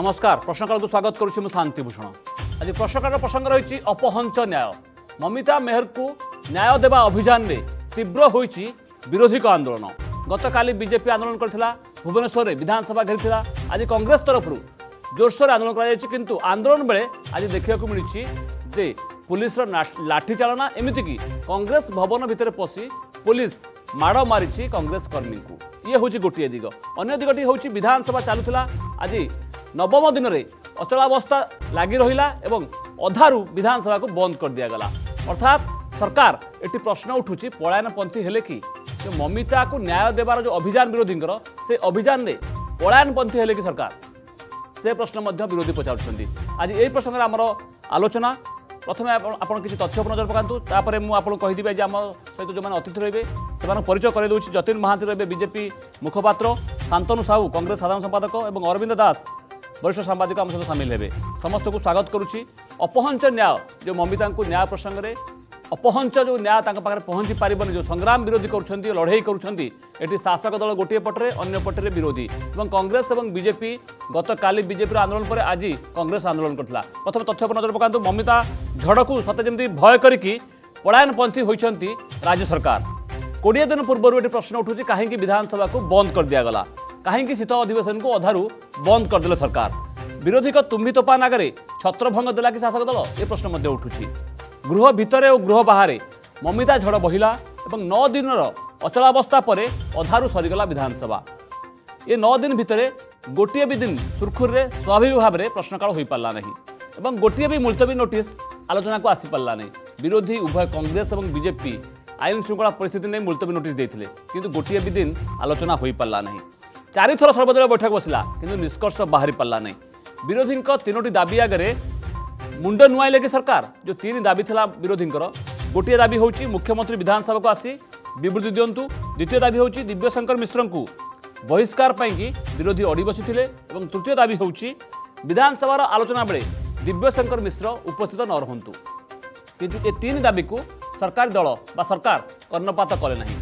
নমস্কার প্রশ্নকালকে স্বাগত করছি মু শান্তিভূষণ আজ প্রশ্নকাল প্রসঙ্গ রয়েছে অপহঞ্চ ন্যায় মমিতা মেহরকু ন্যায় দেওয়া অভিযানে তীব্র হয়েছে বিরোধী আন্দোলন গতকাল বিজেপি আন্দোলন করে ভুবনেশ্বরের বিধানসভা ঘেরি আজ কংগ্রেস তরফর জোরসোর আন্দোলন করা যাচ্ছে কিন্তু আন্দোলন বেড়ে আজ দেখা মিছে যে পুলিশের লাঠি চালনা এমিতিকি কংগ্রেস ভবন ভিতরে পশি পুলিশ মাড় মারিছি কংগ্রেস কর্মী ইয়ে হচ্ছে গোটিয়ে দিগ অন্য দিগটি হচ্ছে বিধানসভা চালু লা আজ নবম দিনের অচলাবস্থা লাগি রহিলা এবং অধারু বিধানসভা বন্ধ করে দিয়েগলা অর্থাৎ সরকার এটি প্রশ্ন উঠুছি পলায়নপন্থী হলে কি মমিতা ন্যায় দেবার যে অভিযান বিরোধীঙ্কর সে অভিযানে পলায়নপন্থী হলে কি সরকার সে প্রশ্ন বিরোধী পচারুচ্ছেন আজ এই প্রসঙ্গে আমার আলোচনা প্রথমে আপনার কিছু তথ্য নজর পকাতু তাপরে মু আপনার কহিদেবি যে আমার সহ যে অতিথি রয়েবে সে পরিচয় করে দেছি যতীন মহান্তি রয়েবে বিজেপি মুখপাত্র শান্তনু সাহু কংগ্রেস সাধারণ সম্পাদক এবং অরবিন্দ দাস ବରିଷ୍ଠ ସାମ୍ବାଦିକ ଆମ ସହିତ ସାମିଲ ହେବେ ସମସ୍ତଙ୍କୁ ସ୍ୱାଗତ କରୁଛି ଅପହଞ୍ଚ ନ୍ୟାୟ ଯେଉଁ ମମିତାଙ୍କୁ ନ୍ୟାୟ ପ୍ରସଙ୍ଗରେ ଅପହଞ୍ଚ ଯେଉଁ ନ୍ୟାୟ ତାଙ୍କ ପାଖରେ ପହଞ୍ଚି ପାରିବନି ଯେଉଁ ସଂଗ୍ରାମ ବିରୋଧୀ କରୁଛନ୍ତି ଲଢ଼େଇ କରୁଛନ୍ତି ଏଠି ଶାସକ ଦଳ ଗୋଟିଏ ପଟରେ ଅନ୍ୟ ପଟରେ ବିରୋଧୀ ଏବଂ କଂଗ୍ରେସ ଏବଂ ବିଜେପି ଗତକାଲି ବିଜେପିର ଆନ୍ଦୋଳନ ପରେ ଆଜି କଂଗ୍ରେସ ଆନ୍ଦୋଳନ କରିଥିଲା ପ୍ରଥମେ ତଥ୍ୟ ଉପରେ ନଜର ପକାନ୍ତୁ ମମିତା ଝଡ଼କୁ ସତେ ଯେମିତି ଭୟ କରିକି ପଳାୟନପନ୍ଥୀ ହୋଇଛନ୍ତି ରାଜ୍ୟ ସରକାର କୋଡ଼ିଏ ଦିନ ପୂର୍ବରୁ ଏଠି ପ୍ରଶ୍ନ ଉଠୁଛି କାହିଁକି ବିଧାନସଭାକୁ ବନ୍ଦ କରିଦିଆଗଲା କାହିଁକି ଶୀତ ଅଧିବେଶନକୁ ଅଧାରୁ ବନ୍ଦ କରିଦେଲେ ସରକାର ବିରୋଧୀଙ୍କ ତୁମ୍ବି ତୋଫାନ ଆଗରେ ଛତ୍ରଭଙ୍ଗ ଦେଲା କି ଶାସକ ଦଳ ଏ ପ୍ରଶ୍ନ ମଧ୍ୟ ଉଠୁଛି ଗୃହ ଭିତରେ ଓ ଗୃହ ବାହାରେ ମମିତା ଝଡ଼ ବହିଲା ଏବଂ ନଅ ଦିନର ଅଚଳାବସ୍ଥା ପରେ ଅଧାରୁ ସରିଗଲା ବିଧାନସଭା ଏ ନଅ ଦିନ ଭିତରେ ଗୋଟିଏ ବି ଦିନ ସୁରୁଖୁରୁରେ ସ୍ୱାଭାବିକ ଭାବରେ ପ୍ରଶ୍ନକାଳ ହୋଇପାରିଲା ନାହିଁ ଏବଂ ଗୋଟିଏ ବି ମୁଲତବୀ ନୋଟିସ୍ ଆଲୋଚନାକୁ ଆସିପାରିଲା ନାହିଁ ବିରୋଧୀ ଉଭୟ କଂଗ୍ରେସ ଏବଂ ବିଜେପି ଆଇନ ଶୃଙ୍ଖଳା ପରିସ୍ଥିତି ନେଇ ମୁଲତବୀ ନୋଟିସ୍ ଦେଇଥିଲେ କିନ୍ତୁ ଗୋଟିଏ ବି ଦିନ ଆଲୋଚନା ହୋଇପାରିଲା ନାହିଁ ଚାରିଥର ସର୍ବଦଳୀୟ ବୈଠକ ବସିଲା କିନ୍ତୁ ନିଷ୍କର୍ଷ ବାହାରି ପାରିଲା ନାହିଁ ବିରୋଧୀଙ୍କ ତିନୋଟି ଦାବି ଆଗରେ ମୁଣ୍ଡ ନୁଆଇଲେ କି ସରକାର ଯେଉଁ ତିନି ଦାବି ଥିଲା ବିରୋଧୀଙ୍କର ଗୋଟିଏ ଦାବି ହେଉଛି ମୁଖ୍ୟମନ୍ତ୍ରୀ ବିଧାନସଭାକୁ ଆସି ବିବୃତ୍ତି ଦିଅନ୍ତୁ ଦ୍ୱିତୀୟ ଦାବି ହେଉଛି ଦିବ୍ୟଶଙ୍କର ମିଶ୍ରଙ୍କୁ ବହିଷ୍କାର ପାଇଁକି ବିରୋଧୀ ଅଡ଼ି ବସିଥିଲେ ଏବଂ ତୃତୀୟ ଦାବି ହେଉଛି ବିଧାନସଭାର ଆଲୋଚନା ବେଳେ ଦିବ୍ୟଶଙ୍କର ମିଶ୍ର ଉପସ୍ଥିତ ନ ରହନ୍ତୁ କିନ୍ତୁ ଏ ତିନି ଦାବିକୁ ସରକାରୀ ଦଳ ବା ସରକାର କର୍ଣ୍ଣପାତ କଲେ ନାହିଁ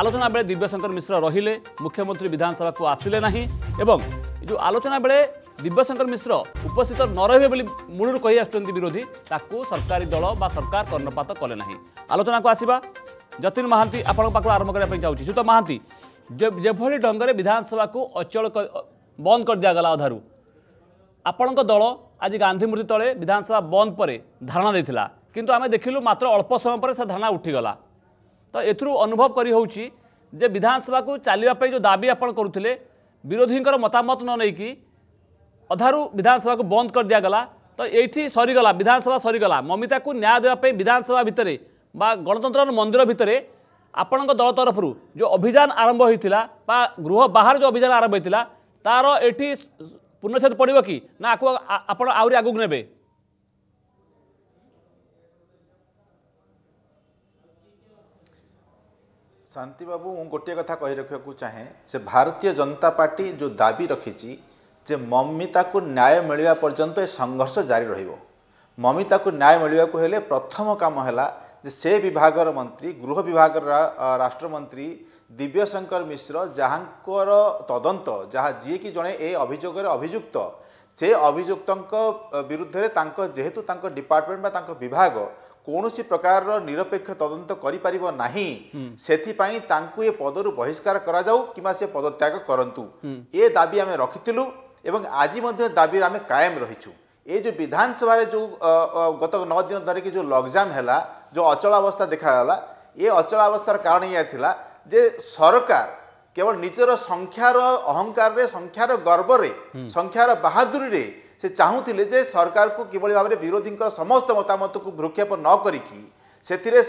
ଆଲୋଚନା ବେଳେ ଦିବ୍ୟଶଙ୍କର ମିଶ୍ର ରହିଲେ ମୁଖ୍ୟମନ୍ତ୍ରୀ ବିଧାନସଭାକୁ ଆସିଲେ ନାହିଁ ଏବଂ ଯେଉଁ ଆଲୋଚନା ବେଳେ ଦିବ୍ୟଶଙ୍କର ମିଶ୍ର ଉପସ୍ଥିତ ନ ରହିବେ ବୋଲି ମୂଳରୁ କହି ଆସୁଛନ୍ତି ବିରୋଧୀ ତାକୁ ସରକାରୀ ଦଳ ବା ସରକାର କର୍ଣ୍ଣପାତ କଲେ ନାହିଁ ଆଲୋଚନାକୁ ଆସିବା ଯତୀନ ମହାନ୍ତି ଆପଣଙ୍କ ପାଖରୁ ଆରମ୍ଭ କରିବା ପାଇଁ ଚାହୁଁଛି ସୁତ ମହାନ୍ତି ଯେଭଳି ଢଙ୍ଗରେ ବିଧାନସଭାକୁ ଅଚଳ ବନ୍ଦ କରିଦିଆଗଲା ଅଧାରୁ ଆପଣଙ୍କ ଦଳ ଆଜି ଗାନ୍ଧୀ ମୂର୍ତ୍ତି ତଳେ ବିଧାନସଭା ବନ୍ଦ ପରେ ଧାରଣା ଦେଇଥିଲା କିନ୍ତୁ ଆମେ ଦେଖିଲୁ ମାତ୍ର ଅଳ୍ପ ସମୟ ପରେ ସେ ଧାରଣା ଉଠିଗଲା ଏଥିରୁ ଅନୁଭବ କରିହେଉଛି ଯେ ବିଧାନସଭାକୁ ଚାଲିବା ପାଇଁ ଯେଉଁ ଦାବି ଆପଣ କରୁଥିଲେ ବିରୋଧୀଙ୍କର ମତାମତ ନ ନେଇକି ଅଧାରୁ ବିଧାନସଭାକୁ ବନ୍ଦ କରିଦିଆଗଲା ତ ଏଇଠି ସରିଗଲା ବିଧାନସଭା ସରିଗଲା ମମିତାକୁ ନ୍ୟାୟ ଦେବା ପାଇଁ ବିଧାନସଭା ଭିତରେ ବା ଗଣତନ୍ତ୍ରର ମନ୍ଦିର ଭିତରେ ଆପଣଙ୍କ ଦଳ ତରଫରୁ ଯେଉଁ ଅଭିଯାନ ଆରମ୍ଭ ହୋଇଥିଲା ବା ଗୃହ ବାହାରେ ଯେଉଁ ଅଭିଯାନ ଆରମ୍ଭ ହୋଇଥିଲା ତା'ର ଏଠି ପୁନଃଚ୍ଛେଦ ପଡ଼ିବ କି ନା ଆକୁ ଆପଣ ଆହୁରି ଆଗକୁ ନେବେ शांति बाबू હું ગોટે કથા કહી રખવા ચાહે જે ભારતીય જનતા પાર્ટી જો દાબી રખીચી જે મમિતાકુ ન્યાય મળવા પર્યંત એ સંઘર્ષ જારી રહીબો મમિતાકુ ન્યાય મળવા હેલે પ્રથમ કામ હેલા ଯେ ସେ ବିଭାଗର ମନ୍ତ୍ରୀ ଗୃହ ବିଭାଗର ରାଷ୍ଟ୍ରମନ୍ତ୍ରୀ ଦିବ୍ୟଶଙ୍କର ମିଶ୍ର ଯାହାଙ୍କର ତଦନ୍ତ ଯାହା ଯିଏକି ଜଣେ ଏ ଅଭିଯୋଗରେ ଅଭିଯୁକ୍ତ ସେ ଅଭିଯୁକ୍ତଙ୍କ ବିରୁଦ୍ଧରେ ତାଙ୍କ ଯେହେତୁ ତାଙ୍କ ଡିପାର୍ଟମେଣ୍ଟ ବା ତାଙ୍କ ବିଭାଗ କୌଣସି ପ୍ରକାରର ନିରପେକ୍ଷ ତଦନ୍ତ କରିପାରିବ ନାହିଁ ସେଥିପାଇଁ ତାଙ୍କୁ ଏ ପଦରୁ ବହିଷ୍କାର କରାଯାଉ କିମ୍ବା ସେ ପଦତ୍ୟାଗ କରନ୍ତୁ ଏ ଦାବି ଆମେ ରଖିଥିଲୁ ଏବଂ ଆଜି ମଧ୍ୟ ଦାବିରେ ଆମେ କାଏମ ରହିଛୁ ଏ ଯେଉଁ ବିଧାନସଭାରେ ଯେଉଁ ଗତ ନଅ ଦିନ ଧରିକି ଯେଉଁ ଲକ୍ଜାମ୍ ହେଲା ଯେଉଁ ଅଚଳାବସ୍ଥା ଦେଖାଗଲା ଏ ଅଚଳାବସ୍ଥାର କାରଣ ଏହା ଥିଲା ଯେ ସରକାର କେବଳ ନିଜର ସଂଖ୍ୟାର ଅହଙ୍କାରରେ ସଂଖ୍ୟାର ଗର୍ବରେ ସଂଖ୍ୟାର ବାହାଦୁରୀରେ से चाहूल सरकार को किभ भाव में विरोधी समस्त मतामत को भ्रक्षेप न करी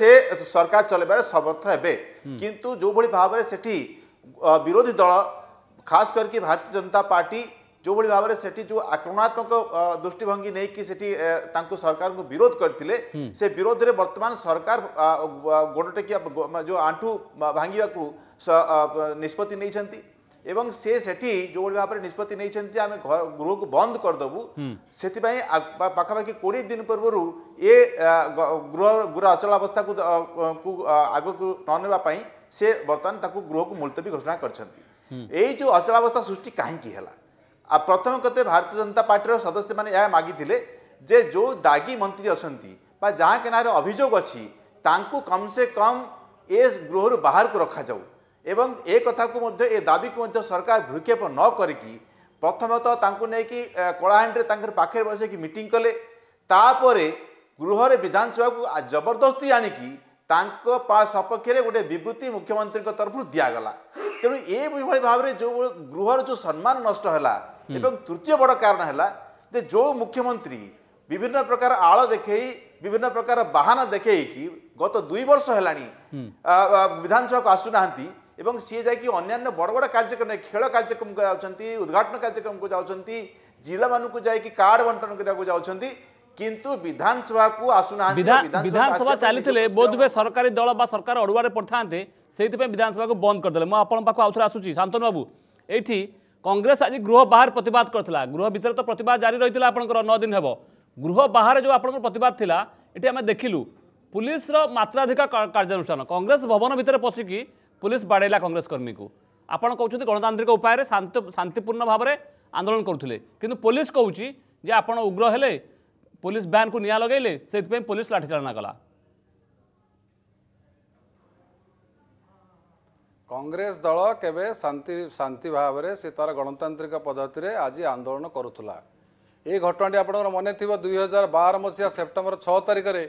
से सरकार चलबार समर्थ है कि जो भाई भाव से विरोधी दल खास करके भारतीय जनता पार्टी जो भाई भाव से जो आक्रमणात्मक दृष्टिभंगी नहीं कि सरकार को विरोध करते से विरोध में वर्तमान सरकार गोड़ टेकिया जो आंठू भांग निष्पत्ति এবং ସେ ସେଠି ଯୋଉଭଳି ଭାବରେ ନିଷ୍ପତ୍ତି ନେଇଛନ୍ତି ଯେ ଆମେ ଗୃହକୁ ବନ୍ଦ କରିଦେବୁ ସେଥିପାଇଁ ପାଖାପାଖି କୋଡ଼ିଏ ଦିନ ପୂର୍ବରୁ ଏ ଗୃହ ଗୃହ ଅଚଳାବସ୍ଥାକୁ ଆଗକୁ ନ ନେବା ପାଇଁ ସେ ବର୍ତ୍ତମାନ ତାକୁ ଗୃହକୁ ମୁଲତବୀ ଘୋଷଣା କରିଛନ୍ତି ଏଇ ଯୋଉ ଅଚଳାବସ୍ଥା ସୃଷ୍ଟି କାହିଁକି ହେଲା ଆଉ ପ୍ରଥମ କଥା ଭାରତୀୟ ଜନତା ପାର୍ଟିର ସଦସ୍ୟମାନେ ଏହା ମାଗିଥିଲେ ଯେ ଯୋଉ ଦାଗୀ ମନ୍ତ୍ରୀ ଅଛନ୍ତି ବା ଯାହା କି ନାଁରେ ଅଭିଯୋଗ ଅଛି ତାଙ୍କୁ କମ୍ ସେ କମ୍ ଏ ଗୃହରୁ ବାହାରକୁ ରଖାଯାଉ ଏବଂ ଏ କଥାକୁ ମଧ୍ୟ ଏ ଦାବିକୁ ମଧ୍ୟ ସରକାର ଭୃକ୍ଷେପ ନ କରିକି ପ୍ରଥମତଃ ତାଙ୍କୁ ନେଇକି କଳାହାଣ୍ଡିରେ ତାଙ୍କର ପାଖରେ ବସିକି ମିଟିଂ କଲେ ତାପରେ ଗୃହରେ ବିଧାନସଭାକୁ ଜବରଦସ୍ତି ଆଣିକି ତାଙ୍କ ସପକ୍ଷରେ ଗୋଟେ ବିବୃତ୍ତି ମୁଖ୍ୟମନ୍ତ୍ରୀଙ୍କ ତରଫରୁ ଦିଆଗଲା ତେଣୁ ଏଭଳି ଭାବରେ ଯେଉଁ ଗୃହର ଯେଉଁ ସମ୍ମାନ ନଷ୍ଟ ହେଲା ଏବଂ ତୃତୀୟ ବଡ଼ କାରଣ ହେଲା ଯେ ଯେଉଁ ମୁଖ୍ୟମନ୍ତ୍ରୀ ବିଭିନ୍ନ ପ୍ରକାର ଆଳ ଦେଖେଇ ବିଭିନ୍ନ ପ୍ରକାର ବାହାନା ଦେଖେଇକି ଗତ ଦୁଇ ବର୍ଷ ହେଲାଣି ବିଧାନସଭାକୁ ଆସୁନାହାନ୍ତି এবং সি যাইকি অন্যান্য বড় বড় কার্যক্রম খেল কার্যক্রম যাচ্ছেন উদ্ঘাটন কার্যক্রম যাচ্ছেন জেলা মানুষ যাইকি কার্ড বন্টন করা যাচ্ছেন কিন্তু বিধানসভা বিধানসভাকু আসুনা বিধানসভা চালিলে বোধহয় সরকারি দল বা সরকার অড়ুয়ারে পড়ে সেইপাই বিধানসভা বন্ধ করে দেলে আপনার পাখ আউথরে আসুচি শান্তনু বাবু এইটি কংগ্রেস আজ গৃহ বাহার প্রতবাদ করে গৃহ ভিতরে তো প্রতবাদ জারি রয়েছে আপনার নদিন হব গৃহ বাহারে যে আপনার প্রতবাদ লা এটি আমি দেখিলু পুলিশর মাত্রাধিক কার্যানুষ্ঠান কংগ্রেস ভবন ভিতরে পশিকি পুলিশ বাড়াইলা কংগ্রেস কর্মীকে আপনার কৌন গণতান্ত্রিক উপায়ে শান্তিপূর্ণ ভাবে আন্দোলন করুলে কিন্তু পুলিশ কৌছি যে আপনার উগ্র হলে পুলিশ ভ্যানু নিয়া লগাইলে সেইপা পুলিশ লাঠিচালনা কলা কংগ্রেস দল কেবে শান্তি শান্তি ভাবে সে তার গণতান্ত্রিক পদ্ধতি আজ আন্দোলন করুলা এই ঘটনাটি আপনার মনে থাকবে দুই হাজার বার মশিয়া সেপ্টেম্বর ছ তারিখে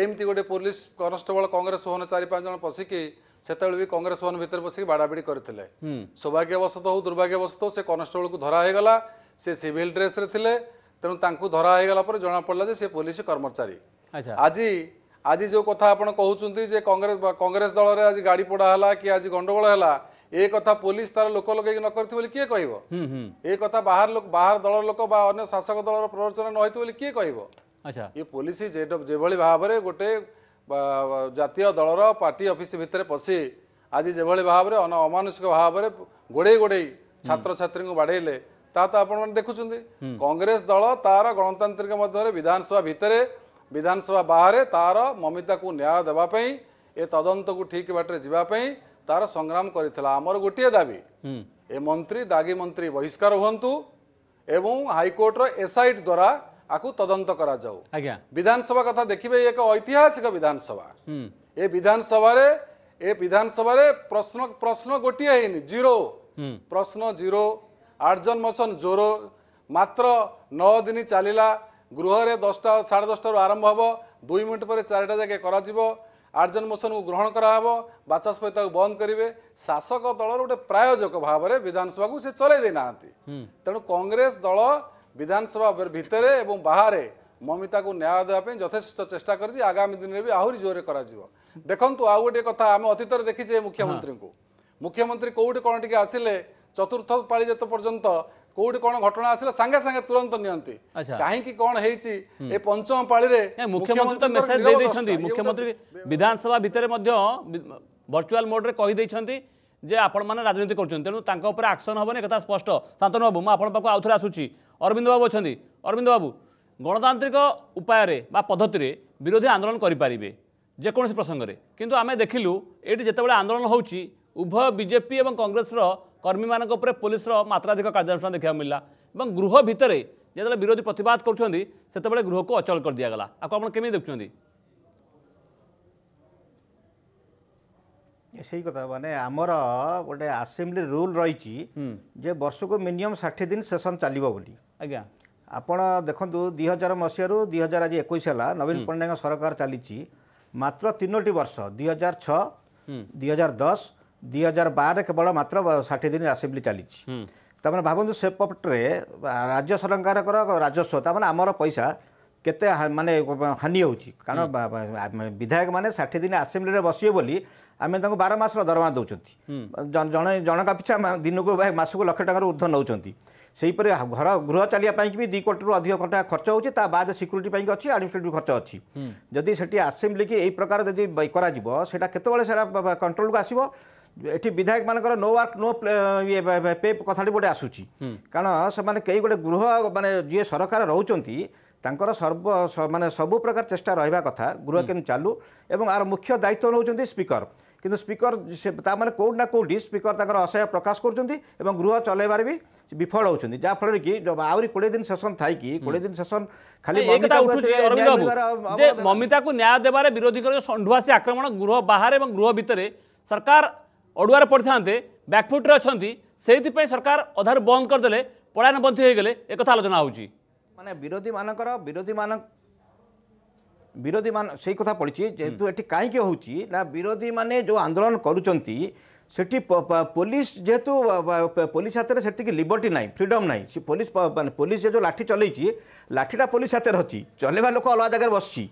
এমতি গোটে পুলিশ কনস্টেবল কংগ্রেস ভবন চারি পাঁচ জন পশিকি ସେତେବେଳେ ବି କଂଗ୍ରେସମାନ ଭିତରେ ବସିକି ବାଡ଼ାବିଡ଼ି କରିଥିଲେ ସୌଭାଗ୍ୟବଶତଃ ହଉ ଦୁର୍ଭାଗ୍ୟବଶତଃ ସେ କନଷ୍ଟେବଳକୁ ଧରା ହେଇଗଲା ସେ ସିଭିଲ ଡ୍ରେସ୍ରେ ଥିଲେ ତେଣୁ ତାଙ୍କୁ ଧରା ହେଇଗଲା ପରେ ଜଣାପଡ଼ିଲା ଯେ ସେ ପୋଲିସ କର୍ମଚାରୀ ଆଜି ଆଜି ଯେଉଁ କଥା ଆପଣ କହୁଛନ୍ତି ଯେ କଂଗ୍ରେସ କଂଗ୍ରେସ ଦଳରେ ଆଜି ଗାଡ଼ି ପୋଡ଼ା ହେଲା କି ଆଜି ଗଣ୍ଡଗୋଳ ହେଲା ଏ କଥା ପୋଲିସ ତାର ଲୋକ ଲଗେଇକି ନ କରିଥିବ ବୋଲି କିଏ କହିବ ଏ କଥା ବାହାର ଲୋକ ବାହାର ଦଳର ଲୋକ ବା ଅନ୍ୟ ଶାସକ ଦଳର ପ୍ରରୋଚନା ନ ହେଇଥିବ ବୋଲି କିଏ କହିବ ଏ ପୋଲିସ ଯେଭଳି ଭାବରେ ଗୋଟେ ଜାତୀୟ ଦଳର ପାର୍ଟି ଅଫିସ୍ ଭିତରେ ପଶି ଆଜି ଯେଭଳି ଭାବରେ ଅମାନୁଷିକ ଭାବରେ ଗୋଡ଼େଇ ଗୋଡ଼େଇ ଛାତ୍ରଛାତ୍ରୀଙ୍କୁ ବାଡ଼େଇଲେ ତାହା ତ ଆପଣମାନେ ଦେଖୁଛନ୍ତି କଂଗ୍ରେସ ଦଳ ତାର ଗଣତାନ୍ତ୍ରିକ ମଧ୍ୟରେ ବିଧାନସଭା ଭିତରେ ବିଧାନସଭା ବାହାରେ ତାର ମମିତାକୁ ନ୍ୟାୟ ଦେବା ପାଇଁ ଏ ତଦନ୍ତକୁ ଠିକ୍ ବାଟରେ ଯିବା ପାଇଁ ତାର ସଂଗ୍ରାମ କରିଥିଲା ଆମର ଗୋଟିଏ ଦାବି ଏ ମନ୍ତ୍ରୀ ଦାଗୀ ମନ୍ତ୍ରୀ ବହିଷ୍କାର ହୁଅନ୍ତୁ ଏବଂ ହାଇକୋର୍ଟର ଏସ୍ଆଇଟି ଦ୍ୱାରା ଆକୁ ତଦନ୍ତ କରାଯାଉ ଆଜ୍ଞା ବିଧାନସଭା କଥା ଦେଖିବେ ଏକ ଐତିହାସିକ ବିଧାନସଭା ଏ ବିଧାନସଭାରେ ଏ ବିଧାନସଭାରେ ପ୍ରଶ୍ନ ପ୍ରଶ୍ନ ଗୋଟିଏ ହେଇନି ଜିରୋ ପ୍ରଶ୍ନ ଜିରୋ ଆର୍ଜନ ମସନ ଜୋରୋ ମାତ୍ର ନଅ ଦିନ ଚାଲିଲା ଗୃହରେ ଦଶଟା ସାଢ଼େ ଦଶଟାରୁ ଆରମ୍ଭ ହେବ ଦୁଇ ମିନିଟ୍ ପରେ ଚାରିଟା ଯାକେ କରାଯିବ ଆର୍ଜନ ମୋସନକୁ ଗ୍ରହଣ କରାହେବ ବାଚସ୍ପତି ତାକୁ ବନ୍ଦ କରିବେ ଶାସକ ଦଳର ଗୋଟେ ପ୍ରାୟୋଜକ ଭାବରେ ବିଧାନସଭାକୁ ସେ ଚଲେଇ ଦେଇନାହାନ୍ତି ତେଣୁ କଂଗ୍ରେସ ଦଳ ବିଧାନସଭା ଭିତରେ ଏବଂ ବାହାରେ ମମିତାକୁ ନ୍ୟାୟ ଦେବା ପାଇଁ ଯଥେଷ୍ଟ ଚେଷ୍ଟା କରିଛି ଆଗାମୀ ଦିନରେ ବି ଆହୁରି ଜୋରରେ କରାଯିବ ଦେଖନ୍ତୁ ଆଉ ଗୋଟିଏ କଥା ଆମେ ଅତୀତରେ ଦେଖିଛେ ମୁଖ୍ୟମନ୍ତ୍ରୀଙ୍କୁ ମୁଖ୍ୟମନ୍ତ୍ରୀ କେଉଁଠି କ'ଣ ଟିକେ ଆସିଲେ ଚତୁର୍ଥ ପାଳି ଯେତେ ପର୍ଯ୍ୟନ୍ତ କୋଉଠି କଣ ଘଟଣା ଆସିଲା ସାଙ୍ଗେ ସାଙ୍ଗେ ତୁରନ୍ତ ନିଅନ୍ତି କାହିଁକି କଣ ହେଇଛି ଏ ପଞ୍ଚମ ପାଳିରେ ମୁଖ୍ୟମନ୍ତ୍ରୀ ମୁଖ୍ୟମନ୍ତ୍ରୀ ବିଧାନସଭା ଭିତରେ ମଧ୍ୟ ଭର୍ଚୁଆଲ ମୋଡ୍ରେ କହିଦେଇଛନ୍ତି যে আপনার রাজনীতি করছেন তেমন তাঁর উপরে আকশন হবেন একথা স্পষ্ট শান্তনু বাবু মু আপনার পাখ আউথরে আসুচি অরবিন্দ বাবু অনেক অরবিন্দ বাবু গণতান্ত্রিক উপায়ে বা পদ্ধতিরে বিরোধী আন্দোলন করে পারে যেকোন প্রসঙ্গে কিন্তু আমি দেখিলু এটি যেতবে আন্দোলন হচ্ছে উভয় বিজেপি এবং কংগ্রেসর কর্মী মানুষ উপরে পুলিশর মাত্রাধিক কার্যানুষ্ঠান দেখা মিলা এবং গৃহ ভিতরে যেতবে বিরোধী প্রতবাদ করছেন সেতবে গৃহক অচল করে দিয়েগলা আপনার কেমি দেখুন ସେଇ କଥା ମାନେ ଆମର ଗୋଟେ ଆସେମ୍ବଲି ରୁଲ୍ ରହିଛି ଯେ ବର୍ଷକୁ ମିନିମମ୍ ଷାଠିଏ ଦିନ ସେସନ୍ ଚାଲିବ ବୋଲି ଆଜ୍ଞା ଆପଣ ଦେଖନ୍ତୁ ଦୁଇ ହଜାର ମସିହାରୁ ଦୁଇ ହଜାର ଆଜି ଏକୋଇଶ ହେଲା ନବୀନ ପଟ୍ଟନାୟକ ସରକାର ଚାଲିଛି ମାତ୍ର ତିନୋଟି ବର୍ଷ ଦୁଇ ହଜାର ଛଅ ଦୁଇ ହଜାର ଦଶ ଦୁଇ ହଜାର ବାରରେ କେବଳ ମାତ୍ର ଷାଠିଏ ଦିନ ଆସେମ୍ବଲି ଚାଲିଛି ତାମାନେ ଭାବନ୍ତୁ ସେପଟରେ ରାଜ୍ୟ ସରକାରଙ୍କର ରାଜସ୍ୱ ତାମାନେ ଆମର ପଇସା କେତେ ମାନେ ହାନି ହେଉଛି କାରଣ ବିଧାୟକମାନେ ଷାଠିଏ ଦିନ ଆସେମ୍ବ୍ଲିରେ ବସିବେ ବୋଲି ଆମେ ତାଙ୍କୁ ବାର ମାସର ଦରମା ଦେଉଛନ୍ତି ଜଣେ ଜଣକା ପିଛା ଦିନକୁ ମାସକୁ ଲକ୍ଷେ ଟଙ୍କାରୁ ଉର୍ଦ୍ଧ୍ୱ ନେଉଛନ୍ତି ସେହିପରି ଘର ଗୃହ ଚାଲିବା ପାଇଁକି ବି ଦୁଇ କୋଟିରୁ ଅଧିକ ଟଙ୍କା ଖର୍ଚ୍ଚ ହେଉଛି ତା ବାଦ ସିକ୍ୟୁରିଟି ପାଇଁକି ଅଛି ଆଡ଼ମିନିଷ୍ଟ୍ରେଟିଭ୍ ଖର୍ଚ୍ଚ ଅଛି ଯଦି ସେଠି ଆସେମ୍ବ୍ଲିକି ଏହି ପ୍ରକାର ଯଦି କରାଯିବ ସେଇଟା କେତେବେଳେ ସେଇଟା କଣ୍ଟ୍ରୋଲକୁ ଆସିବ ଏଠି ବିଧାୟକମାନଙ୍କର ନୋ ୱାର୍କ ନୋ ଇଏ ପେ କଥାଟି ଗୋଟେ ଆସୁଛି କାରଣ ସେମାନେ କେହି ଗୋଟେ ଗୃହ ମାନେ ଯିଏ ସରକାର ରହୁଛନ୍ତି ତାଙ୍କର ସର୍ବ ମାନେ ସବୁ ପ୍ରକାର ଚେଷ୍ଟା ରହିବା କଥା ଗୃହ କେମିତି ଚାଲୁ ଏବଂ ଆର ମୁଖ୍ୟ ଦାୟିତ୍ୱ ନେଉଛନ୍ତି ସ୍ପିକର କିନ୍ତୁ ସ୍ପିକର ତାମାନେ କେଉଁଠି ନା କେଉଁଠି ସ୍ପିକର ତାଙ୍କର ଅସହ୍ୟ ପ୍ରକାଶ କରୁଛନ୍ତି ଏବଂ ଗୃହ ଚଲାଇବାରେ ବି ବିଫଳ ହେଉଛନ୍ତି ଯାହାଫଳରେ କି ଆହୁରି କୋଡ଼ିଏ ଦିନ ସେସନ୍ ଥାଇକି କୋଡ଼ିଏ ଦିନ ସେସନ୍ ଖାଲି ଯେ ମମିତାକୁ ନ୍ୟାୟ ଦେବାରେ ବିରୋଧୀଙ୍କର ଯେଉଁ ଷଣ୍ଢୁଆସୀ ଆକ୍ରମଣ ଗୃହ ବାହାରେ ଏବଂ ଗୃହ ଭିତରେ ସରକାର ଅଡ଼ୁଆରେ ପଡ଼ିଥାନ୍ତେ ବ୍ୟାକଫୁଟ୍ରେ ଅଛନ୍ତି ସେଇଥିପାଇଁ ସରକାର ଅଧାରୁ ବନ୍ଦ କରିଦେଲେ ପଳାୟନପନ୍ଥୀ ହୋଇଗଲେ ଏକଥା ଆଲୋଚନା ହେଉଛି মানে বিরোধীমানଙ୍କର বিরোধীମାନ বিরোধীমান সেই কথা পড়িছি যেহেতু এটি কাହିଁକି ହେଉଛି ନା ବିରୋଧୀମାନେ ଯେଉଁ ଆନ୍ଦୋଳନ କରୁଛନ୍ତି ସେଠି ପୋଲିସ ଯେହେତୁ ପୋଲିସ ହାତରେ ସେତିକି ଲିବର୍ଟି ନାହିଁ ଫ୍ରିଡମ୍ ନାହିଁ ସେ ପୋଲିସ ମାନେ ପୋଲିସ ଯେଉଁ ଲାଠି ଚଲେଇଛି ଲାଠିଟା ପୋଲିସ ହାତରେ ଅଛି ଚଲେଇବା ଲୋକ ଅଲଗା ଜାଗାରେ ବସିଛି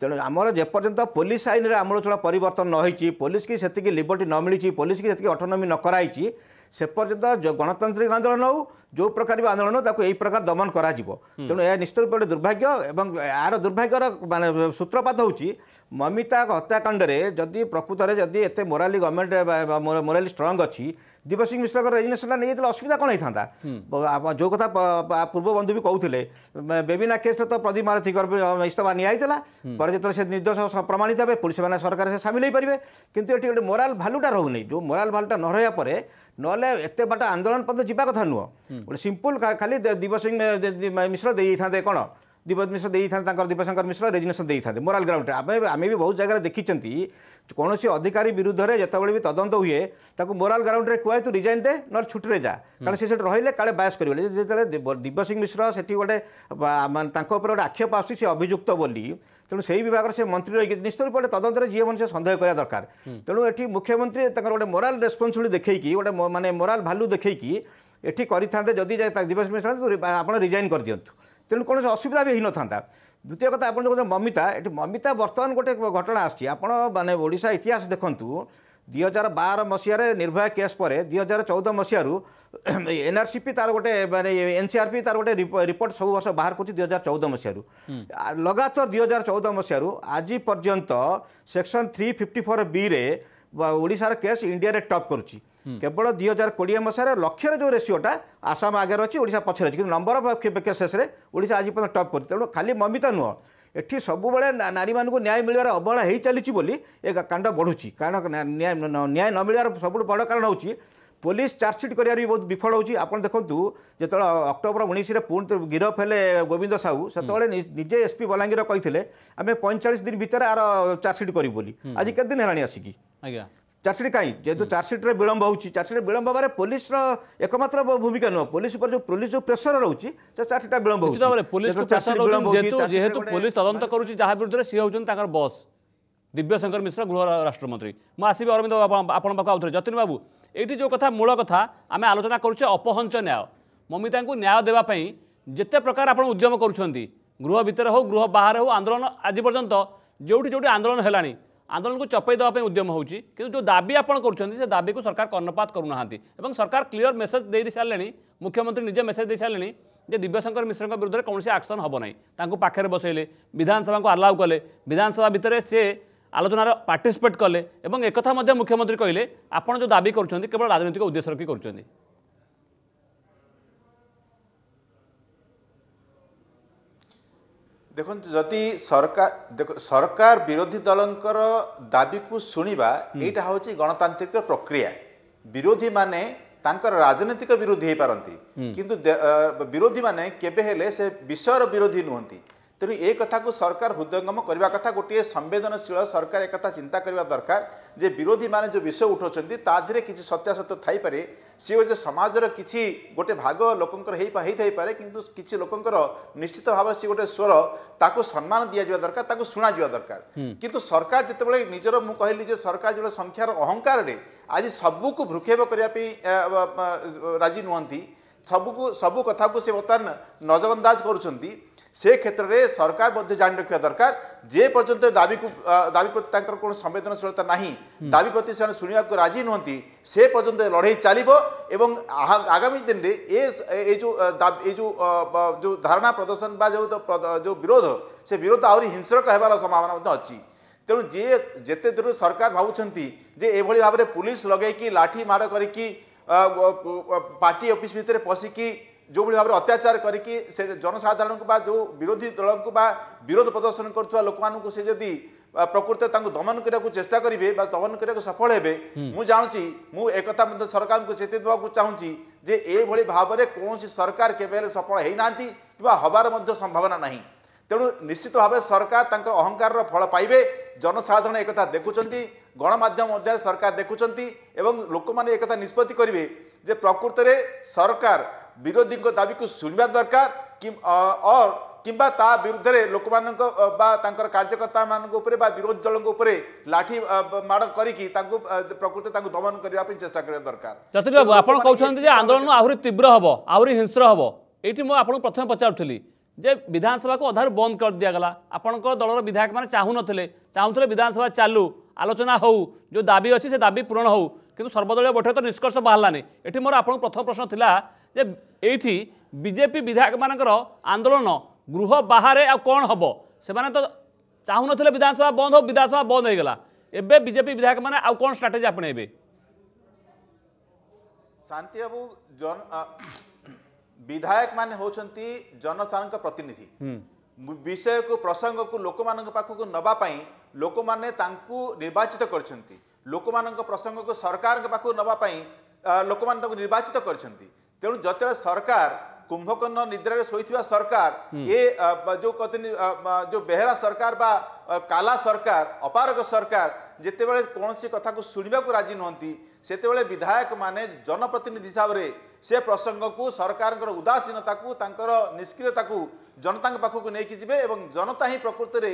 ତେଣୁ ଆମର ଯେପର୍ଯ୍ୟନ୍ତ ପୋଲିସ ଆଇନରେ ଆମୂଳଚୂଳ ପରିବର୍ତ୍ତନ ନ ହେଇଛି ପୋଲିସକି ସେତିକି ଲିବର୍ଟି ନ ମିଳିଛି ପୋଲିସକି ସେତିକି ଅଟୋନୋମି ନ କରାଇଛି ସେ ପର୍ଯ୍ୟନ୍ତ ଗଣତାନ୍ତ୍ରିକ ଆନ୍ଦୋଳନ ହେଉ ଯେଉଁ ପ୍ରକାର ବି ଆନ୍ଦୋଳନ ହେଉ ତାକୁ ଏହି ପ୍ରକାର ଦମନ କରାଯିବ ତେଣୁ ଏହା ନିଶ୍ଚିତ ରୂପେ ଗୋଟେ ଦୁର୍ଭାଗ୍ୟ ଏବଂ ଏହାର ଦୁର୍ଭାଗ୍ୟର ମାନେ ସୂତ୍ରପାତ ହେଉଛି ମମିତା ହତ୍ୟାକାଣ୍ଡରେ ଯଦି ପ୍ରକୃତରେ ଯଦି ଏତେ ମୋରାଲି ଗଭର୍ଣ୍ଣମେଣ୍ଟ ମୋରାଲି ଷ୍ଟ୍ରଙ୍ଗ ଅଛି দিবসিং ମିଶ୍ରଙ୍କର ରେଜିଗ୍ନେସନଟା ନେଇଯାଇଥିଲେ ଅସୁବିଧା କ'ଣ ହେଇଥାନ୍ତା ଯେଉଁ କଥା ପୂର୍ବ ବନ୍ଧୁ ବି କହୁଥିଲେ ବେବିନା କେସ୍ରେ ତ ପ୍ରଦୀପ ମାରଥୀଙ୍କର ଇସ୍ତଫା ନିଆହେଇଥିଲା ପରେ ଯେତେବେଳେ ସେ ନିର୍ଦ୍ଦୋଷ ପ୍ରମାଣିତ ହେବେ ପୁଣି ସେମାନେ ସରକାର ସେ ସାମିଲ ହେଇପାରିବେ କିନ୍ତୁ ଏଠି ଗୋଟେ ମୋରାଲ ଭାଲ୍ୟୁଟା ରହୁନି ଯେଉଁ ମୋରାଲ ଭାଲ୍ୟୁଟା ନ ରହିବା ପରେ ନହେଲେ ଏତେ ବାଟ ଆନ୍ଦୋଳନ ପର୍ଯ୍ୟନ୍ତ ଯିବା କଥା ନୁହଁ ଗୋଟେ ସିମ୍ପଲ୍ ଖାଲି ଦିବସିଂ ମିଶ୍ର ଦେଇଯାଇଥାନ୍ତେ କ'ଣ দীপজ মিশ্র ଦେଇଥାନ୍ତେ ତାଙ୍କର ଦୀପଶଙ୍କର ମିଶ୍ର ରେଜିନେସନ୍ ଦେଇଥାନ୍ତେ ମୋରାଲ ଗ୍ରାଉଣ୍ଡରେ ଆମେ ଆମେ ବି ବହୁତ ଜାଗାରେ ଦେଖିଛନ୍ତି କୌଣସି ଅଧିକାରୀ ବିରୁଦ୍ଧରେ ଯେତେବେଳେ ବି ତଦନ୍ତ ହୁଏ ତାକୁ ମୋରାଲ ଗ୍ରାଉଣ୍ଡରେ କୁହାଏ ତୁ ରିଜାଇନ୍ ଦେ ନହେଲେ ଛୁଟିରେ ଯା କାରଣ ସେ ସେଠି ରହିଲେ କାଳେ ବାୟାସ କରିବେ ଯେତେବେଳେ ଦିବ୍ୟସିଂ ମିଶ୍ର ସେଠି ଗୋଟେ ମାନେ ତାଙ୍କ ଉପରେ ଗୋଟେ ଆକ୍ଷେପ ଆସୁଛି ସେ ଅଭିଯୁକ୍ତ ବୋଲି ତେଣୁ ସେହି ବିଭାଗର ସେ ମନ୍ତ୍ରୀ ରହିକି ନିଶ୍ଚିତ ରୂପେ ତଦନ୍ତରେ ଯିଏ ମଣିଷ ସନ୍ଦେହ କରିବା ଦରକାର ତେଣୁ ଏଠି ମୁଖ୍ୟମନ୍ତ୍ରୀ ତାଙ୍କର ଗୋଟେ ମୋରାଲ ରେସ୍ପନ୍ସିବିଲିଟି ଦେଖେଇକି ଗୋଟେ ମାନେ ମୋରାଲ ଭାଲ୍ୟୁ ଦେଖେଇକି ଏଠି କରିଥାନ୍ତେ ଯଦି ଦିବ୍ୟସିଂ ମିଶ୍ର ଆପଣ ରିଜାଇନ୍ କରିଦିଅନ୍ତୁ তেমন কোণী অসুবিধা বি হয়ে দ্বিতীয় কথা আপনার যে মমিতা এটি মমিতা বর্তমান গোটে ঘটনা আসছে আপনার মানে ওড়শা ইতিহাস দেখুন দুই হাজার বার মশিয়ার নির্ভয়া কেস পরে দুই হাজার চৌদ মশিয়ার এনআরসিপি তার গোটে মানে এনসিআরপি তার গোটে রিপোর্ট সব বর্ষ বাহার করছে দুই হাজার চৌদ মশিয়ার লগাতার দুই হাজার চৌদ মশিয়ার আজ পর্যন্ত সেকশন থ্রি ফিফটি ফোর বিরে ওড়শার কেস ইন্ডিয়ারে টপ করুছি কেবল দুই হাজার কোড়িয়ে মশায় লক্ষের যে রেসিওটা আসাম আগে অছি ওড়শা পছরে অছি কিন্তু নম্বর অফ অক্ষেপেক্ষা শেষে ওড়শা আজ পর্যন্ত টপ করছে তেমন খালি মমিতা নুহ এটি সবুলে নারী মানুষ ন্যায় মিলবার অবহেলা হয়ে চালছি বলে এ কাণ্ড বড়ুছি কারণ ন্যায় ন মিলবার সবুঠ বড় কারণ হচ্ছে ପୋଲିସ ଚାର୍ଜସିଟ୍ କରିବାରେ ବି ବହୁତ ବିଫଳ ହେଉଛି ଆପଣ ଦେଖନ୍ତୁ ଯେତେବେଳେ ଅକ୍ଟୋବର ଉଣେଇଶରେ ପୁଣି ଗିରଫ ହେଲେ ଗୋବିନ୍ଦ ସାହୁ ସେତେବେଳେ ନିଜେ ଏସ୍ପି ବଲାଙ୍ଗୀର କହିଥିଲେ ଆମେ ପଇଁଚାଳିଶ ଦିନ ଭିତରେ ଆର ଚାର୍ଜସିଟ୍ କରିବୁ ବୋଲି ଆଜି କେତେ ଦିନ ହେଲାଣି ଆସିକି ଚାର୍ଜସିଟ୍ କାହିଁ ଯେହେତୁ ଚାର୍ଜସିଟ୍ରେ ବିଳମ୍ବ ହେଉଛି ଚାର୍ଜସିଟ୍ ବିଳମ୍ବ ହେବାରେ ପୋଲିସର ଏକମାତ୍ର ଭୂମିକା ନୁହଁ ପୋଲିସ ଉପରେ ଯେଉଁ ପୋଲିସ ଯେଉଁ ପ୍ରେସର ରହୁଛି ସେ ଚାର୍ଜସିଟ୍ଟା ବିଳମ୍ବ ହେଉଛି ଯେହେତୁ ପୋଲିସ ତଦନ୍ତ କରୁଛି ଯାହା ବିରୁଦ୍ଧରେ ସିଏ ହେଉଛନ୍ତି ତାଙ୍କର ବସ୍ ଦିବ୍ୟଶଙ୍କର ମିଶ୍ର ଗୃହ ରାଷ୍ଟ୍ରମନ୍ତ୍ରୀ ମୁଁ ଆସିବି ଅରବିନ୍ଦ ଆପଣଙ୍କ ପାଖକୁ ଆଉଥରେ ଯତିନ ବାବୁ ଏଇଠି ଯେଉଁ କଥା ମୂଳ କଥା ଆମେ ଆଲୋଚନା କରୁଛେ ଅପହଞ୍ଚ ନ୍ୟାୟ ମମିତାଙ୍କୁ ନ୍ୟାୟ ଦେବା ପାଇଁ ଯେତେ ପ୍ରକାର ଆପଣ ଉଦ୍ୟମ କରୁଛନ୍ତି ଗୃହ ଭିତରେ ହେଉ ଗୃହ ବାହାରେ ହେଉ ଆନ୍ଦୋଳନ ଆଜି ପର୍ଯ୍ୟନ୍ତ ଯେଉଁଠି ଯେଉଁଠି ଆନ୍ଦୋଳନ ହେଲାଣି ଆନ୍ଦୋଳନକୁ ଚପେଇ ଦେବା ପାଇଁ ଉଦ୍ୟମ ହେଉଛି କିନ୍ତୁ ଯେଉଁ ଦାବି ଆପଣ କରୁଛନ୍ତି ସେ ଦାବିକୁ ସରକାର କର୍ଣ୍ଣପାତ କରୁନାହାନ୍ତି ଏବଂ ସରକାର କ୍ଲିଅର ମେସେଜ ଦେଇ ସାରିଲେଣି ମୁଖ୍ୟମନ୍ତ୍ରୀ ନିଜେ ମେସେଜ ଦେଇସାରିଲେଣି ଯେ ଦିବ୍ୟଶଙ୍କର ମିଶ୍ରଙ୍କ ବିରୁଦ୍ଧରେ କୌଣସି ଆକ୍ସନ୍ ହେବ ନାହିଁ ତାଙ୍କୁ ପାଖରେ ବସାଇଲେ ବିଧାନସଭାକୁ ଆଲାଉ କଲେ ବିଧାନସଭା ଭିତରେ ସେ ଆଲୋଚନାର ପାର୍ଟିସିପେଟ୍ କଲେ ଏବଂ ଏକଥା ମଧ୍ୟ ମୁଖ୍ୟମନ୍ତ୍ରୀ କହିଲେ ଆପଣ ଯେଉଁ ଦାବି କରୁଛନ୍ତି କେବଳ ରାଜନୈତିକ ଉଦ୍ଦେଶ୍ୟ ରଖି କରୁଛନ୍ତି ଦେଖନ୍ତୁ ଯଦି ସରକାର ଦେଖ ସରକାର ବିରୋଧୀ ଦଳଙ୍କର ଦାବିକୁ ଶୁଣିବା ଏଇଟା ହେଉଛି ଗଣତାନ୍ତ୍ରିକ ପ୍ରକ୍ରିୟା ବିରୋଧୀମାନେ ତାଙ୍କର ରାଜନୈତିକ ବିରୋଧୀ ହେଇପାରନ୍ତି କିନ୍ତୁ ବିରୋଧୀମାନେ କେବେ ହେଲେ ସେ ବିଷୟର ବିରୋଧୀ ନୁହନ୍ତି ତେଣୁ ଏ କଥାକୁ ସରକାର ହୃଦୟଙ୍ଗମ କରିବା କଥା ଗୋଟିଏ ସମ୍ବେଦନଶୀଳ ସରକାର ଏକଥା ଚିନ୍ତା କରିବା ଦରକାର ଯେ ବିରୋଧୀମାନେ ଯେଉଁ ବିଷୟ ଉଠାଉଛନ୍ତି ତା ଦେହରେ କିଛି ସତ୍ୟାସତ୍ୟ ଥାଇପାରେ ସିଏ ହେଉଛି ସମାଜର କିଛି ଗୋଟେ ଭାଗ ଲୋକଙ୍କର ହେଇଥାଇପାରେ କିନ୍ତୁ କିଛି ଲୋକଙ୍କର ନିଶ୍ଚିତ ଭାବରେ ସିଏ ଗୋଟେ ସ୍ୱର ତାକୁ ସମ୍ମାନ ଦିଆଯିବା ଦରକାର ତାକୁ ଶୁଣାଯିବା ଦରକାର କିନ୍ତୁ ସରକାର ଯେତେବେଳେ ନିଜର ମୁଁ କହିଲି ଯେ ସରକାର ଯେତେବେଳେ ସଂଖ୍ୟାର ଅହଙ୍କାରରେ ଆଜି ସବୁକୁ ଭୃକ୍ଷେପ କରିବା ପାଇଁ ରାଜି ନୁହନ୍ତି ସବୁକୁ ସବୁ କଥାକୁ ସେ ବର୍ତ୍ତମାନ ନଜରଅନ୍ଦାଜ କରୁଛନ୍ତି সে ক্ষেত্রে সরকার মধ্যে জানি রাখা দরকার যে পর্যন্ত দাবি দাবি প্রতি তাঁর কোনো সংবেদনশীলতা না দাবি প্রতি সে শুণবা রাজি নুহতি সে পর্যন্ত লড়াই চালব এবং আগামী দিনে এই যে এই যে ধারণা প্রদর্শন বা যে যে বিরোধ সে বিরোধ আহরি হিংস্রক হওয়ার সম্ভাবনা অনেক তেমন যে যেতে দূর সরকার ভাবুমান যে এইভাবে ভাবে পুলিশ লগাইকি লাঠি মাড় করি পার্টি অফিস ভিতরে পশিকি ଯେଉଁଭଳି ଭାବରେ ଅତ୍ୟାଚାର କରିକି ସେ ଜନସାଧାରଣଙ୍କୁ ବା ଯେଉଁ ବିରୋଧୀ ଦଳଙ୍କୁ ବା ବିରୋଧ ପ୍ରଦର୍ଶନ କରୁଥିବା ଲୋକମାନଙ୍କୁ ସେ ଯଦି ପ୍ରକୃତ ତାଙ୍କୁ ଦମନ କରିବାକୁ ଚେଷ୍ଟା କରିବେ ବା ଦମନ କରିବାକୁ ସଫଳ ହେବେ ମୁଁ ଜାଣୁଛି ମୁଁ ଏକଥା ମଧ୍ୟ ସରକାରଙ୍କୁ ଚେତେଇ ଦେବାକୁ ଚାହୁଁଛି ଯେ ଏଭଳି ଭାବରେ କୌଣସି ସରକାର କେବେ ହେଲେ ସଫଳ ହେଇନାହାନ୍ତି କିମ୍ବା ହେବାର ମଧ୍ୟ ସମ୍ଭାବନା ନାହିଁ ତେଣୁ ନିଶ୍ଚିତ ଭାବରେ ସରକାର ତାଙ୍କର ଅହଙ୍କାରର ଫଳ ପାଇବେ ଜନସାଧାରଣ ଏକଥା ଦେଖୁଛନ୍ତି ଗଣମାଧ୍ୟମ ମଧ୍ୟରେ ସରକାର ଦେଖୁଛନ୍ତି ଏବଂ ଲୋକମାନେ ଏକଥା ନିଷ୍ପତ୍ତି କରିବେ ଯେ ପ୍ରକୃତରେ ସରକାର ବିରୋଧୀଙ୍କ ଦାବିକୁ ଶୁଣିବା ଦରକାର ଅର୍ কিংবা তা বিরুদ্ধে লোক বা তাঁর কার্যকর্তা মানুষ উপরে বা বিরোধী দলঙ্ক উপরে লাঠি মাড় করি প্রকৃত তা দমন করা চেষ্টা করা দরকার যতীনবাবু আপনার কৌন যে আন্দোলন আহরি তীব্র হব আহরি হিংস্র হব এইটি মু আপনার প্রথমে পচারুলি যে বিধানসভাকে অধার বন্ধ করে দিগলা আপনার দলর বিধায়ক মানে চাহু নলে চাহুলে বিধানসভা চালু আলোচনা হো যে দাবি অছে সে দাবি পূরণ হো কিন্তু সর্বদলীয় বৈঠক তো নিষ্কর্ষ বাহালানি এটি মোর আপনার প্রথম প্রশ্ন লা ଯେ ଏଇଠି ବିଜେପି ବିଧାୟକମାନଙ୍କର ଆନ୍ଦୋଳନ ଗୃହ ବାହାରେ ଆଉ କ'ଣ ହେବ ସେମାନେ ତ ଚାହୁଁନଥିଲେ ବିଧାନସଭା ବନ୍ଦ ହେବ ବିଧାନସଭା ବନ୍ଦ ହୋଇଗଲା ଏବେ ବିଜେପି ବିଧାୟକମାନେ ଆଉ କ'ଣ ଷ୍ଟ୍ରାଟେଜି ଆପଣେଇବେ ଶାନ୍ତି ବାବୁ ବିଧାୟକମାନେ ହେଉଛନ୍ତି ଜନତାଙ୍କ ପ୍ରତିନିଧି ବିଷୟକୁ ପ୍ରସଙ୍ଗକୁ ଲୋକମାନଙ୍କ ପାଖକୁ ନେବା ପାଇଁ ଲୋକମାନେ ତାଙ୍କୁ ନିର୍ବାଚିତ କରିଛନ୍ତି ଲୋକମାନଙ୍କ ପ୍ରସଙ୍ଗକୁ ସରକାରଙ୍କ ପାଖକୁ ନେବା ପାଇଁ ଲୋକମାନେ ତାଙ୍କୁ ନିର୍ବାଚିତ କରିଛନ୍ତି ତେଣୁ ଯେତେବେଳେ ସରକାର କୁମ୍ଭକର୍ଣ୍ଣ ନିଦ୍ରାରେ ଶୋଇଥିବା ସରକାର ଏ ଯୋଉ କତିନି ଯୋଉ ବେହେରା ସରକାର ବା କାଲା ସରକାର ଅପାରକ ସରକାର ଯେତେବେଳେ କୌଣସି କଥାକୁ ଶୁଣିବାକୁ ରାଜି ନୁହନ୍ତି ସେତେବେଳେ ବିଧାୟକମାନେ ଜନପ୍ରତିନିଧି ହିସାବରେ ସେ ପ୍ରସଙ୍ଗକୁ ସରକାରଙ୍କର ଉଦାସୀନତାକୁ ତାଙ୍କର ନିଷ୍କ୍ରିୟତାକୁ ଜନତାଙ୍କ ପାଖକୁ ନେଇକି ଯିବେ ଏବଂ ଜନତା ହିଁ ପ୍ରକୃତରେ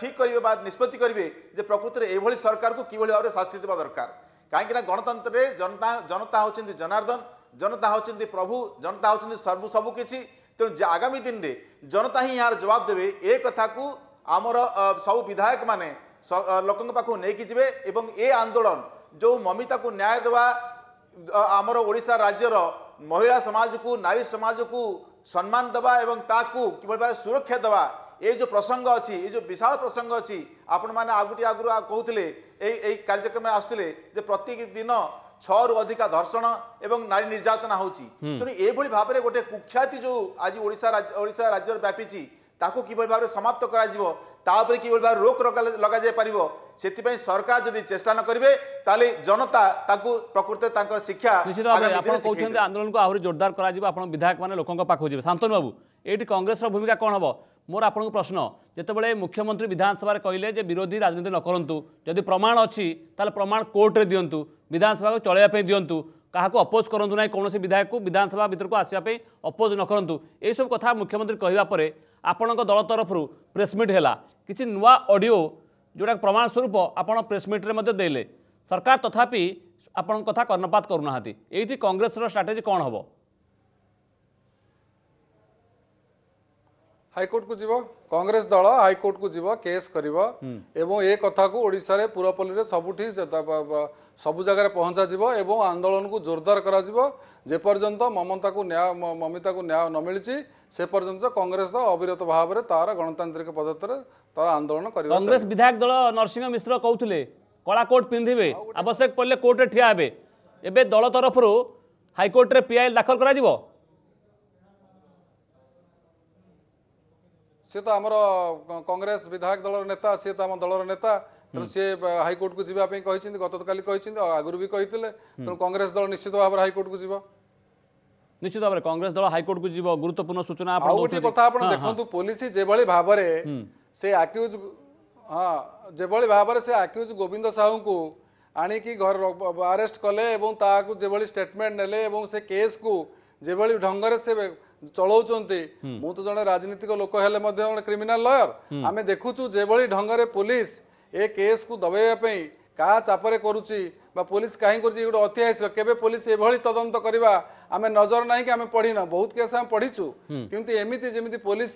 ଠିକ୍ କରିବେ ବା ନିଷ୍ପତ୍ତି କରିବେ ଯେ ପ୍ରକୃତରେ ଏଭଳି ସରକାରକୁ କିଭଳି ଭାବରେ ଶାସ୍ତି ଦେବା ଦରକାର କାହିଁକିନା ଗଣତନ୍ତ୍ରରେ ଜନତା ଜନତା ହେଉଛନ୍ତି ଜନାର୍ଦ୍ଦନ জনতা হচ্ছেন প্রভু জনতা হচ্ছেন সর্ব সবুকিছি তেমন আগামী দিনে জনতা হি এর জবাব দেবে এ কথা কু আমার সব বিধায়ক মানে লোক পাখ নেই যাবে এবং এ আন্দোলন যে মমিতা কু ন্যায় দেওয়া আমার ওড়শা রাজ্যর মহিলা সমাজকু নারী সমাজকু সম্মান দেওয়া এবং তাকে কিভাবে ভাবে সুরক্ষা দেওয়া এই যে প্রসঙ্গ অছি এই যে বিশাল প্রসঙ্গ অছি আপন মানে আগুটি আগুর কৌলে এই এই কার্যক্রমে আসলে যে প্রত্যেক দিন ଛଅରୁ ଅଧିକା ଧର୍ଷଣ ଏବଂ ନାରୀ ନିର୍ଯାତନା ହେଉଛି ତେଣୁ ଏଭଳି ଭାବରେ ଗୋଟେ କୁଖ୍ୟାତି ଯୋଉ ଆଜି ଓଡ଼ିଶା ଓଡ଼ିଶା ରାଜ୍ୟରେ ବ୍ୟାପିଛି ତାକୁ କିଭଳି ଭାବରେ ସମାପ୍ତ କରାଯିବ ତା ଉପରେ କିଭଳି ଭାବରେ ରୋକ ଲଗାଯାଇ ପାରିବ ସେଥିପାଇଁ ସରକାର ଯଦି ଚେଷ୍ଟା ନ କରିବେ ତାହେଲେ ଜନତା ତାଙ୍କୁ ପ୍ରକୃତ ତାଙ୍କର ଶିକ୍ଷା ନିଶ୍ଚିତ ଭାବେ ଆପଣ କହୁଛନ୍ତି ଆନ୍ଦୋଳନକୁ ଆହୁରି ଜୋରଦାର କରାଯିବ ଆପଣ ବିଧାୟକମାନେ ଲୋକଙ୍କ ପାଖକୁ ଯିବେ ଶାନ୍ତନୁ ବାବୁ ଏଇଠି କଂଗ୍ରେସର ଭୂମିକା କ'ଣ ହେବ ମୋର ଆପଣଙ୍କୁ ପ୍ରଶ୍ନ ଯେତେବେଳେ ମୁଖ୍ୟମନ୍ତ୍ରୀ ବିଧାନସଭାରେ କହିଲେ ଯେ ବିରୋଧୀ ରାଜନୀତି ନ କରନ୍ତୁ ଯଦି ପ୍ରମାଣ ଅଛି ତାହେଲେ ପ୍ରମାଣ କୋର୍ଟରେ ଦିଅନ୍ତୁ ବିଧାନସଭାକୁ ଚଳାଇବା ପାଇଁ ଦିଅନ୍ତୁ କାହାକୁ ଅପୋଜ୍ କରନ୍ତୁ ନାହିଁ କୌଣସି ବିଧାୟକକୁ ବିଧାନସଭା ଭିତରକୁ ଆସିବା ପାଇଁ ଅପୋଜ୍ ନ କରନ୍ତୁ ଏହିସବୁ କଥା ମୁଖ୍ୟମନ୍ତ୍ରୀ କହିବା ପରେ ଆପଣଙ୍କ ଦଳ ତରଫରୁ ପ୍ରେସମିଟ୍ ହେଲା କିଛି ନୂଆ ଅଡ଼ିଓ ଯେଉଁଟା ପ୍ରମାଣ ସ୍ୱରୂପ ଆପଣ ପ୍ରେସମିଟ୍ରେ ମଧ୍ୟ ଦେଲେ ସରକାର ତଥାପି ଆପଣଙ୍କ କଥା କର୍ଣ୍ଣପାତ କରୁନାହାନ୍ତି ଏଇଠି କଂଗ୍ରେସର ଷ୍ଟ୍ରାଟେଜି କ'ଣ ହେବ ହାଇକୋର୍ଟକୁ ଯିବ କଂଗ୍ରେସ ଦଳ ହାଇକୋର୍ଟକୁ ଯିବ କେସ୍ କରିବ ଏବଂ ଏ କଥାକୁ ଓଡ଼ିଶାରେ ପୁରପଲ୍ଲୀରେ ସବୁଠି ସବୁ ଜାଗାରେ ପହଞ୍ଚାଯିବ ଏବଂ ଆନ୍ଦୋଳନକୁ ଜୋରଦାର କରାଯିବ ଯେପର୍ଯ୍ୟନ୍ତ ମମତାକୁ ନ୍ୟାୟ ମମିତାକୁ ନ୍ୟାୟ ନ ମିଳିଛି ସେ ପର୍ଯ୍ୟନ୍ତ କଂଗ୍ରେସ ଦଳ ଅବିରତ ଭାବରେ ତାର ଗଣତାନ୍ତ୍ରିକ ପଦ୍ଧତିରେ ତାର ଆନ୍ଦୋଳନ କରିବ କଂଗ୍ରେସ ବିଧାୟକ ଦଳ ନରସିଂହ ମିଶ୍ର କହୁଥିଲେ କଳା କୋର୍ଟ ପିନ୍ଧିବେ ଆବଶ୍ୟକ ପଡ଼ିଲେ କୋର୍ଟରେ ଠିଆ ହେବେ ଏବେ ଦଳ ତରଫରୁ ହାଇକୋର୍ଟରେ ପିଆଇଏଲ୍ ଦାଖଲ କରାଯିବ ସିଏ ତ ଆମର କଂଗ୍ରେସ ବିଧାୟକ ଦଳର ନେତା ସିଏ ତ ଆମ ଦଳର ନେତା ତେଣୁ ସିଏ ହାଇକୋର୍ଟକୁ ଯିବା ପାଇଁ କହିଛନ୍ତି ଗତକାଲି କହିଛନ୍ତି ଆଗରୁ ବି କହିଥିଲେ ତେଣୁ କଂଗ୍ରେସ ଦଳ ନିଶ୍ଚିତ ଭାବରେ ହାଇକୋର୍ଟକୁ ଯିବ ନିଶ୍ଚିତ ଭାବରେ କଂଗ୍ରେସ ଦଳ ହାଇକୋର୍ଟକୁ ଯିବ ଗୁରୁତ୍ୱପୂର୍ଣ୍ଣ ସୂଚନା ଆଉ ଗୋଟିଏ କଥା ଆପଣ ଦେଖନ୍ତୁ ପୋଲିସ ଯେଭଳି ଭାବରେ ସେ ଆକ୍ୟୁଜ ହଁ ଯେଭଳି ଭାବରେ ସେ ଆକ୍ୟୁଜ ଗୋବିନ୍ଦ ସାହୁଙ୍କୁ ଆଣିକି ଘର ଆରେଷ୍ଟ କଲେ ଏବଂ ତାହାକୁ ଯେଭଳି ଷ୍ଟେଟମେଣ୍ଟ ନେଲେ ଏବଂ ସେ କେସ୍କୁ ଯେଭଳି ଢଙ୍ଗରେ ସେ ଚଳଉଛନ୍ତି ମୁଁ ତ ଜଣେ ରାଜନୀତିକ ଲୋକ ହେଲେ ମଧ୍ୟ ଜଣେ କ୍ରିମିନାଲ ଲୟର ଆମେ ଦେଖୁଛୁ ଯେଭଳି ଢଙ୍ଗରେ ପୋଲିସ ଏ କେସ୍କୁ ଦବାଇବା ପାଇଁ କାହା ଚାପରେ କରୁଛି ବା ପୋଲିସ କାହିଁ କରୁଛି ଗୋଟେ ଐତିହାସିକ କେବେ ପୋଲିସ ଏଭଳି ତଦନ୍ତ କରିବା ଆମେ ନଜର ନାହିଁ କି ଆମେ ପଢିନ ବହୁତ କେସ୍ ଆମେ ପଢିଛୁ କିନ୍ତୁ ଏମିତି ଯେମିତି ପୋଲିସ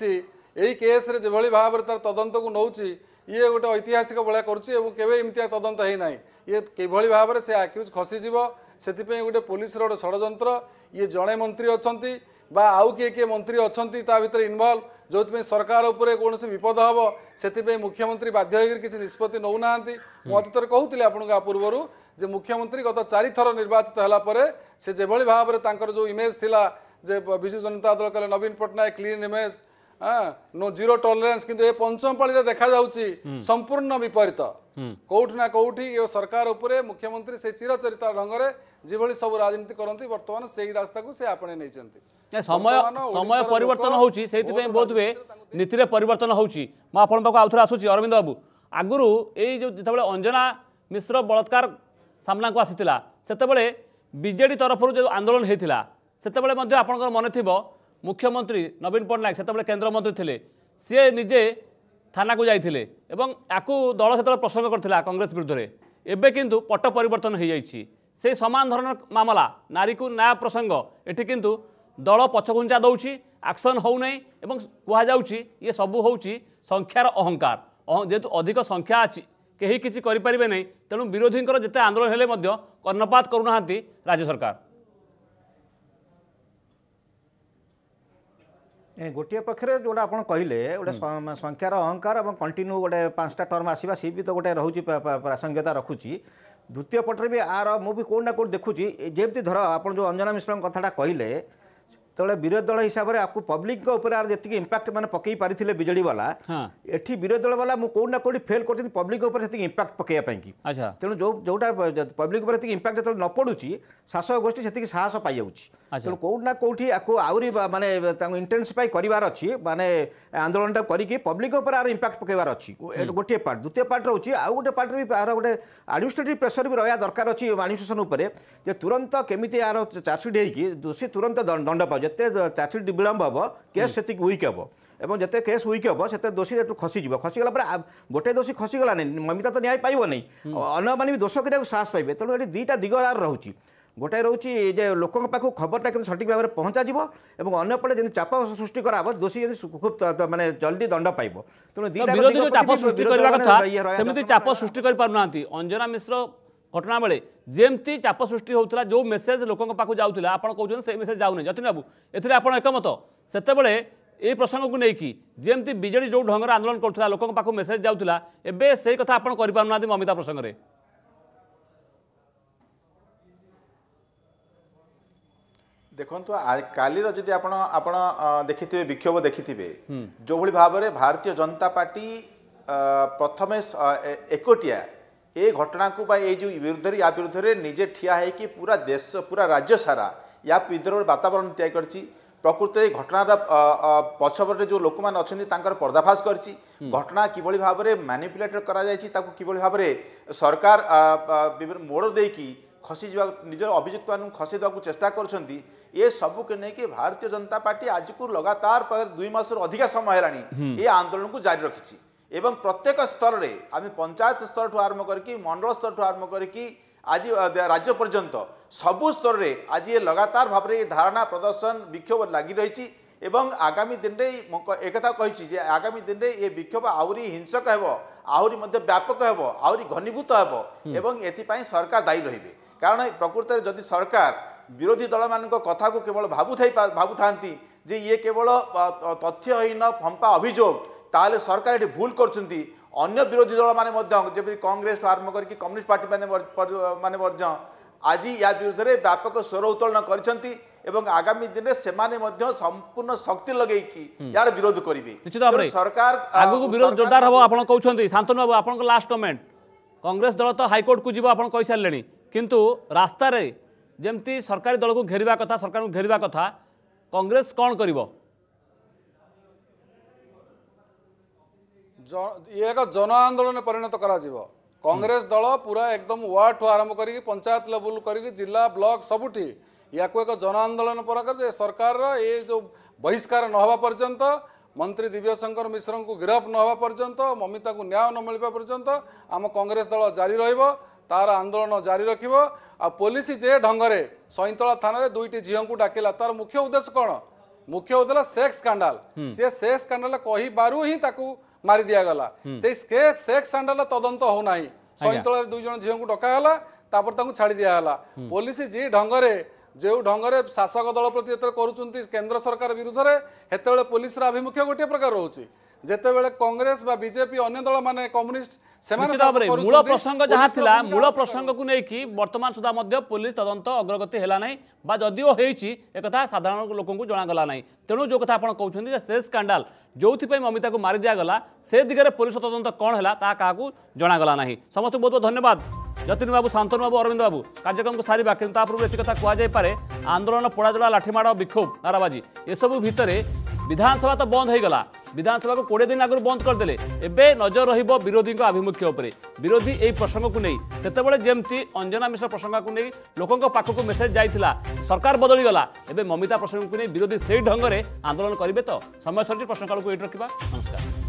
ଏଇ କେସ୍ରେ ଯେଭଳି ଭାବରେ ତାର ତଦନ୍ତକୁ ନେଉଛି ଇଏ ଗୋଟେ ଐତିହାସିକ ଭଳିଆ କରୁଛି ଏବଂ କେବେ ଏମିତିଆ ତଦନ୍ତ ହେଇନାହିଁ ଇଏ କିଭଳି ଭାବରେ ସେ ଆକ୍ୟୁଜ୍ ଖସିଯିବ ସେଥିପାଇଁ ଗୋଟେ ପୋଲିସର ଗୋଟେ ଷଡ଼ଯନ୍ତ୍ର ଇଏ ଜଣେ ମନ୍ତ୍ରୀ ଅଛନ୍ତି ବା ଆଉ କିଏ କିଏ ମନ୍ତ୍ରୀ ଅଛନ୍ତି ତା ଭିତରେ ଇନଭଲ୍ଭ ଯେଉଁଥିପାଇଁ ସରକାର ଉପରେ କୌଣସି ବିପଦ ହେବ ସେଥିପାଇଁ ମୁଖ୍ୟମନ୍ତ୍ରୀ ବାଧ୍ୟ ହୋଇକରି କିଛି ନିଷ୍ପତ୍ତି ନେଉନାହାନ୍ତି ମୁଁ ଅତୀତରେ କହୁଥିଲି ଆପଣଙ୍କୁ ଆ ପୂର୍ବରୁ ଯେ ମୁଖ୍ୟମନ୍ତ୍ରୀ ଗତ ଚାରିଥର ନିର୍ବାଚିତ ହେଲା ପରେ ସେ ଯେଭଳି ଭାବରେ ତାଙ୍କର ଯେଉଁ ଇମେଜ୍ ଥିଲା ଯେ ବିଜୁ ଜନତା ଦଳ କହିଲେ ନବୀନ ପଟ୍ଟନାୟକ କ୍ଲିନ୍ ଇମେଜ୍ ହଁ ନୋ ଜିରୋ ଟଲରେନ୍ସ କିନ୍ତୁ ଏ ପଞ୍ଚମ ପାଳିରେ ଦେଖାଯାଉଛି ସମ୍ପୂର୍ଣ୍ଣ ବିପରୀତ କେଉଁଠି ନା କେଉଁଠି ଏ ସରକାର ଉପରେ ମୁଖ୍ୟମନ୍ତ୍ରୀ ସେ ଚିରଚରିତ ଢଙ୍ଗରେ ଯେଭଳି ସବୁ ରାଜନୀତି କରନ୍ତି ବର୍ତ୍ତମାନ ସେଇ ରାସ୍ତାକୁ ସେ ଆପଣେଇ ନେଇଛନ୍ତି ସମୟ ସମୟ ପରିବର୍ତ୍ତନ ହେଉଛି ସେଇଥିପାଇଁ ବୋଧ ହୁଏ ନୀତିରେ ପରିବର୍ତ୍ତନ ହେଉଛି ମୁଁ ଆପଣଙ୍କ ପାଖକୁ ଆଉଥରେ ଆସୁଛି ଅରବିନ୍ଦ ବାବୁ ଆଗରୁ ଏଇ ଯେଉଁ ଯେତେବେଳେ ଅଞ୍ଜନା ମିଶ୍ର ବଳାତ୍କାର ସାମ୍ନାକୁ ଆସିଥିଲା ସେତେବେଳେ ବିଜେଡ଼ି ତରଫରୁ ଯେଉଁ ଆନ୍ଦୋଳନ ହୋଇଥିଲା ସେତେବେଳେ ମଧ୍ୟ ଆପଣଙ୍କର ମନେଥିବ ମୁଖ୍ୟମନ୍ତ୍ରୀ ନବୀନ ପଟ୍ଟନାୟକ ସେତେବେଳେ କେନ୍ଦ୍ରମନ୍ତ୍ରୀ ଥିଲେ ସିଏ ନିଜେ ଥାନାକୁ ଯାଇଥିଲେ ଏବଂ ୟାକୁ ଦଳ ସେତେବେଳେ ପ୍ରସଙ୍ଗ କରିଥିଲା କଂଗ୍ରେସ ବିରୁଦ୍ଧରେ ଏବେ କିନ୍ତୁ ପଟ ପରିବର୍ତ୍ତନ ହୋଇଯାଇଛି ସେ ସମାନ ଧରଣର ମାମଲା ନାରୀକୁ ନ୍ୟାୟ ପ୍ରସଙ୍ଗ ଏଠି କିନ୍ତୁ ଦଳ ପଛଘୁଞ୍ଚା ଦେଉଛି ଆକ୍ସନ୍ ହେଉନାହିଁ ଏବଂ କୁହାଯାଉଛି ଇଏ ସବୁ ହେଉଛି ସଂଖ୍ୟାର ଅହଙ୍କାର ଯେହେତୁ ଅଧିକ ସଂଖ୍ୟା ଅଛି କେହି କିଛି କରିପାରିବେ ନାହିଁ ତେଣୁ ବିରୋଧୀଙ୍କର ଯେତେ ଆନ୍ଦୋଳନ ହେଲେ ମଧ୍ୟ କର୍ଣ୍ଣପାତ କରୁନାହାନ୍ତି ରାଜ୍ୟ ସରକାର ଗୋଟିଏ ପକ୍ଷରେ ଯେଉଁଟା ଆପଣ କହିଲେ ଗୋଟେ ସଂଖ୍ୟାର ଅହଙ୍କାର ଏବଂ କଣ୍ଟିନ୍ୟୁ ଗୋଟେ ପାଞ୍ଚଟା ଟର୍ମ ଆସିବା ସିଏ ବି ତ ଗୋଟେ ରହୁଛି ପ୍ରାସଙ୍ଗିକତା ରଖୁଛି ଦ୍ୱିତୀୟ ପଟରେ ବି ଆର ମୁଁ ବି କେଉଁଠି ନା କେଉଁଠି ଦେଖୁଛି ଯେମିତି ଧର ଆପଣ ଯେଉଁ ଅଞ୍ଜନା ମିଶ୍ରଙ୍କ କଥାଟା କହିଲେ ତେବେଳେ ବିରୋଧୀ ଦଳ ହିସାବରେ ଆକୁ ପବ୍ଲିକଙ୍କ ଉପରେ ଆର ଯେତିକି ଇମ୍ପାକ୍ଟ ମାନେ ପକେଇ ପାରିଥିଲେ ବିଜେଡି ବାଲା ଏଠି ବିରୋଧୀ ଦଳ ବାଲା ମୁଁ କେଉଁଠି ନା କେଉଁଠି ଫେଲ୍ କରୁଛନ୍ତି ପବ୍ଲିକ ଉପରେ ସେତିକି ଇମ୍ପାକ୍ଟ ପକେଇବା ପାଇଁକି ତେଣୁ ଯେଉଁ ଯେଉଁଟା ପବ୍ଲିକ ଉପରେ ସେତିକି ଇମ୍ପାକ୍ଟ ଯେତେବେଳେ ନ ପଡ଼ୁଛି ଶାସକ ଗୋଷ୍ଠୀ ସେତିକି ସାହସ ପାଇଯାଉଛି ତେଣୁ କେଉଁଠି ନା କେଉଁଠି ଆକୁ ଆହୁରି ମାନେ ତାଙ୍କୁ ଇଣ୍ଟେନ୍ସିଫାଏ କରିବାର ଅଛି ମାନେ ଆନ୍ଦୋଳନଟା କରିକି ପବ୍ଲିକ୍ ଉପରେ ଆର ଇମ୍ପାକ୍ଟ ପକାଇବାର ଅଛି ଗୋଟିଏ ପାର୍ଟ ଦ୍ୱିତୀୟ ପାର୍ଟ ରହୁଛି ଆଉ ଗୋଟେ ପାର୍ଟରେ ବି ଏହାର ଗୋଟେ ଆଡମିନିଷ୍ଟ୍ରେଟିଭ୍ ପ୍ରେସର୍ ବି ରହିବା ଦରକାର ଅଛି ଆଡମିନିଷ୍ଟ୍ରେସନ୍ ଉପରେ ଯେ ତୁରନ୍ତ କେମିତି ଏହାର ଚାର୍ଜସିଟ୍ ହେଇକି ଦୋଷୀ ତୁରନ୍ତ ଦଣ୍ଡ ପାଉ ଯେତେ ଚାର୍ଜସିଟ୍ ବିଳମ୍ବ ହେବ କେସ୍ ସେତିକି ୱିକ୍ ହେବ ଏବଂ ଯେତେ କେସ୍ ୱିକ୍ ହେବ ସେତେ ଦୋଷୀ ଏଠୁ ଖସିଯିବ ଖସିଗଲା ପରେ ଗୋଟେ ଦୋଷୀ ଖସିଗଲା ମମିତା ତ ନ୍ୟାୟ ପାଇବନି ଅନ୍ୟମାନେ ବି ଦୋଷ କରିବାକୁ ସାହସ ପାଇବେ ତେଣୁ ଏଠି ଦୁଇଟା ଦିଗ ଆର ରହୁଛି ଗୋଟାଏ ରହୁଛି ଯେ ଲୋକଙ୍କ ପାଖକୁ ଖବରଟା କେମିତି ସଠିକ୍ ଭାବରେ ପହଞ୍ଚାଯିବ ଏବଂ ଅନ୍ୟପଟେ ଯେମିତି ଚାପ ସୃଷ୍ଟି କରାହବ ଦୋଷୀ ଯେମିତି ଖୁବ୍ ମାନେ ଜଲ୍ଦି ଦଣ୍ଡ ପାଇବ ତେଣୁ ବିରୋଧୀ ଯେଉଁ ଚାପ ସୃଷ୍ଟି କରିବା କଥା ସେମିତି ଚାପ ସୃଷ୍ଟି କରିପାରୁନାହାନ୍ତି ଅଞ୍ଜନା ମିଶ୍ର ଘଟଣା ବେଳେ ଯେମିତି ଚାପ ସୃଷ୍ଟି ହେଉଥିଲା ଯେଉଁ ମେସେଜ ଲୋକଙ୍କ ପାଖକୁ ଯାଉଥିଲା ଆପଣ କହୁଛନ୍ତି ସେଇ ମେସେଜ ଯାଉନି ଯତିନ ବାବୁ ଏଥିରେ ଆପଣ ଏକମତ ସେତେବେଳେ এই ପ୍ରସଙ୍ଗକୁ ନେଇକି ଯେମିତି ବିଜେଡ଼ି ଯେଉଁ ଢଙ୍ଗରେ ଆନ୍ଦୋଳନ କରୁଥିଲା ଲୋକଙ୍କ ପାଖକୁ মেসেজ ଯାଉଥିଲା ଏବେ ସେଇ କଥା ଆପଣ କରିପାରୁନାହାନ୍ତି ମମିତା ପ୍ରସଙ୍ଗରେ ଦେଖନ୍ତୁ କାଲିର ଯଦି ଆପଣ ଆପଣ ଦେଖିଥିବେ ବିକ୍ଷୋଭ ଦେଖିଥିବେ ଯେଉଁଭଳି ଭାବରେ ଭାରତୀୟ ଜନତା ପାର୍ଟି ପ୍ରଥମେ ଏକୋଟିଆ ଏ ଘଟଣାକୁ ବା ଏଇ ଯେଉଁ ବିରୁଦ୍ଧରେ ୟା ବିରୁଦ୍ଧରେ ନିଜେ ଠିଆ ହେଇକି ପୁରା ଦେଶ ପୁରା ରାଜ୍ୟ ସାରା ୟା ବିରୁଦ୍ଧରେ ବାତାବରଣ ତିଆରି କରିଛି ପ୍ରକୃତରେ ଘଟଣାର ପଛପଟେ ଯେଉଁ ଲୋକମାନେ ଅଛନ୍ତି ତାଙ୍କର ପର୍ଦ୍ଦାଫାସ କରିଛି ଘଟଣା କିଭଳି ଭାବରେ ମ୍ୟାନିପୁଲେଟ୍ କରାଯାଇଛି ତାକୁ କିଭଳି ଭାବରେ ସରକାର ମୋଡ଼ ଦେଇକି ଖସିଯିବା ନିଜର ଅଭିଯୁକ୍ତମାନଙ୍କୁ ଖସିଦେବାକୁ ଚେଷ୍ଟା କରୁଛନ୍ତି ଏସବୁକୁ ନେଇକି ଭାରତୀୟ ଜନତା ପାର୍ଟି ଆଜିକୁ ଲଗାତାର ପାଖରେ ଦୁଇ ମାସରୁ ଅଧିକା ସମୟ ହେଲାଣି ଏ ଆନ୍ଦୋଳନକୁ ଜାରି ରଖିଛି ଏବଂ ପ୍ରତ୍ୟେକ ସ୍ତରରେ ଆମେ ପଞ୍ଚାୟତ ସ୍ତରଠୁ ଆରମ୍ଭ କରିକି ମଣ୍ଡଳ ସ୍ତରଠୁ ଆରମ୍ଭ କରିକି ଆଜି ରାଜ୍ୟ ପର୍ଯ୍ୟନ୍ତ ସବୁ ସ୍ତରରେ ଆଜି ଏ ଲଗାତାର ଭାବରେ ଏ ଧାରଣା ପ୍ରଦର୍ଶନ ବିକ୍ଷୋଭ ଲାଗି ରହିଛି ଏବଂ ଆଗାମୀ ଦିନରେ ଏକଥା କହିଛି ଯେ ଆଗାମୀ ଦିନରେ ଏ ବିକ୍ଷୋଭ ଆହୁରି ହିଂସକ ହେବ ଆହୁରି ମଧ୍ୟ ବ୍ୟାପକ ହେବ ଆହୁରି ଘନୀଭୂତ ହେବ ଏବଂ ଏଥିପାଇଁ ସରକାର ଦାୟୀ ରହିବେ କାରଣ ପ୍ରକୃତରେ ଯଦି ସରକାର ବିରୋଧୀ ଦଳମାନଙ୍କ କଥାକୁ କେବଳ ଭାବୁଥାଇ ଭାବୁଥାନ୍ତି ଯେ ଇଏ କେବଳ ତଥ୍ୟହୀନ ଫମ୍ପା ଅଭିଯୋଗ ତାହେଲେ ସରକାର ଏଠି ଭୁଲ କରୁଛନ୍ତି ଅନ୍ୟ ବିରୋଧୀ ଦଳମାନେ ମଧ୍ୟ ଯେପରି କଂଗ୍ରେସଠୁ ଆରମ୍ଭ କରିକି କମ୍ୟୁନିଷ୍ଟ ପାର୍ଟି ମାନେ ମାନେ ମଧ୍ୟ ଆଜି ୟା ବିରୁଦ୍ଧରେ ବ୍ୟାପକ ସ୍ୱର ଉତ୍ତୋଳନ କରିଛନ୍ତି ଏବଂ ଆଗାମୀ ଦିନରେ ସେମାନେ ମଧ୍ୟ ସମ୍ପୂର୍ଣ୍ଣ ଶକ୍ତି ଲଗେଇକି ଏହାର ବିରୋଧ କରିବେ ସରକାର ଆଗକୁ ବିରୋଧ ଜୋରଦାର ହେବ ଆପଣ କହୁଛନ୍ତି ଶାନ୍ତନୁ ବାବୁ ଆପଣଙ୍କ ଲାଷ୍ଟ କମେଣ୍ଟ କଂଗ୍ରେସ ଦଳ ତ ହାଇକୋର୍ଟକୁ ଯିବ ଆପଣ କହିସାରିଲେଣି କିନ୍ତୁ ରାସ୍ତାରେ ଯେମିତି ସରକାରୀ ଦଳକୁ ଘେରିବା କଥା ସରକାରଙ୍କୁ ଘେରିବା କଥା କଂଗ୍ରେସ କ'ଣ କରିବ ଇଏ ଏକ ଜନ ଆନ୍ଦୋଳନ ପରିଣତ କରାଯିବ କଂଗ୍ରେସ ଦଳ ପୁରା ଏକଦମ ୱାର୍ଡଠୁ ଆରମ୍ଭ କରିକି ପଞ୍ଚାୟତ ଲେବୁଲ କରିକି ଜିଲ୍ଲା ବ୍ଲକ ସବୁଠି ୟାକୁ ଏକ ଜନ ଆନ୍ଦୋଳନ ପରାକର ଯେ ସରକାରର ଏ ଯେଉଁ ବହିଷ୍କାର ନ ହେବା ପର୍ଯ୍ୟନ୍ତ ମନ୍ତ୍ରୀ ଦିବ୍ୟଶଙ୍କର ମିଶ୍ରଙ୍କୁ ଗିରଫ ନ ହେବା ପର୍ଯ୍ୟନ୍ତ ମମିତାଙ୍କୁ ନ୍ୟାୟ ନ ମିଳିବା ପର୍ଯ୍ୟନ୍ତ ଆମ କଂଗ୍ରେସ ଦଳ ଜାରି ରହିବ তার আন্দোলন জারি রাখব আলিশ যে ঢঙ্গে সৈতলা থানার দুইটি ঝিউঙ্কু ডাকিলা তার মুখ্য উদ্দেশ্য কোণ মুখ্য উদ্দেশ্য সেক্স স্কান্ডাল সে সেক্স স্কান্ডাল কহিবারু হি তাকে মারি দিয়াগলা সেই সেক্স স্কান্ডাল তদন্ত হো না সৈতলার দুইজন ডকা ডকাগলা তারপর তা ছাড়ি দিয়াগলা পুলিশ যে ঢঙ্গে যে ঢঙ্গে শাসক দল প্রতি যেতে করছেন কেন্দ্র সরকার বিরুদ্ধে সেতবে পুলিশের আভিমুখ্য গোটিয়ে প্রকার রয়েছে যেতবে কংগ্রেস বা বিজেপি অন্য দল মানে কম্যুনিষ্ট মূল প্রসঙ্গ যা লা মূল প্রসঙ্গক নেই বর্তমান সুদ্ধা পুলিশ তদন্ত অগ্রগতি হল না বা যদিও হয়েছি একথা সাধারণ লোক জনাগলা না তেমন যে কথা আপনার কৌন যে সে স্কাণ্ডাল যেপা মমিতা মারি দিগলা সে দিগরে পুলিশ তদন্ত কণ হল তা কাহু জনাগলা না সমস্ত বহু বহু ধন্যবাদ যতীন বাবু শান্তনু বাবু অরবিন্দ বাবু কার্যক্রমকে সারা কিন্তু তা পূর্বে একটি কথা কুয়া যাই পারে আন্দোলন পোড়াজোড়া লাঠিমাড় বিক্ষোভ নারাবাজি এসব ভিতরে বিধানসভা তো বন্ধ হয়ে গলা বিধানসভাকে কোড়িয়ে দিন আগর বন্ধ করেদেলে এবে নজর রহব বিরোধী আভিমুখ্য উপরে বিরোধী এই প্রসঙ্গকে নিয়ে সেতবে যেমতি অঞ্জনা মিশ্র প্রসঙ্গকে নিয়ে লোক পাখক মেসেজ যাই সরকার বদলি গলা এবে মমিতা প্রসঙ্গকে নিয়ে বিরোধী সেই ঢঙ্গরে আন্দোলন করবে তো সময় সরিছে প্রশ্নকালকে এইটি রাখা নমস্কার